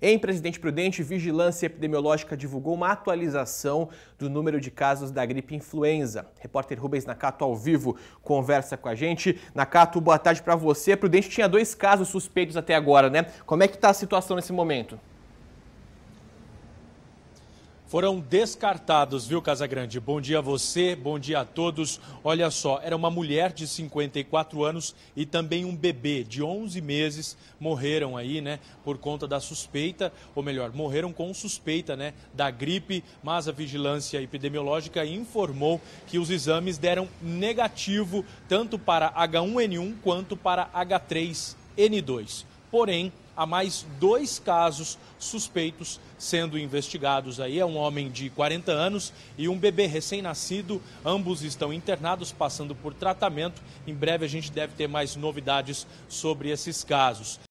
Em Presidente Prudente, Vigilância Epidemiológica divulgou uma atualização do número de casos da gripe influenza. Repórter Rubens Nakato ao vivo conversa com a gente. Nakato, boa tarde para você. Prudente tinha dois casos suspeitos até agora, né? Como é que está a situação nesse momento? foram descartados, viu, Casagrande? Bom dia a você, bom dia a todos. Olha só, era uma mulher de 54 anos e também um bebê de 11 meses morreram aí, né, por conta da suspeita, ou melhor, morreram com suspeita, né, da gripe, mas a vigilância epidemiológica informou que os exames deram negativo tanto para H1N1 quanto para H3N2. Porém, há mais dois casos suspeitos sendo investigados aí. É um homem de 40 anos e um bebê recém-nascido. Ambos estão internados, passando por tratamento. Em breve a gente deve ter mais novidades sobre esses casos.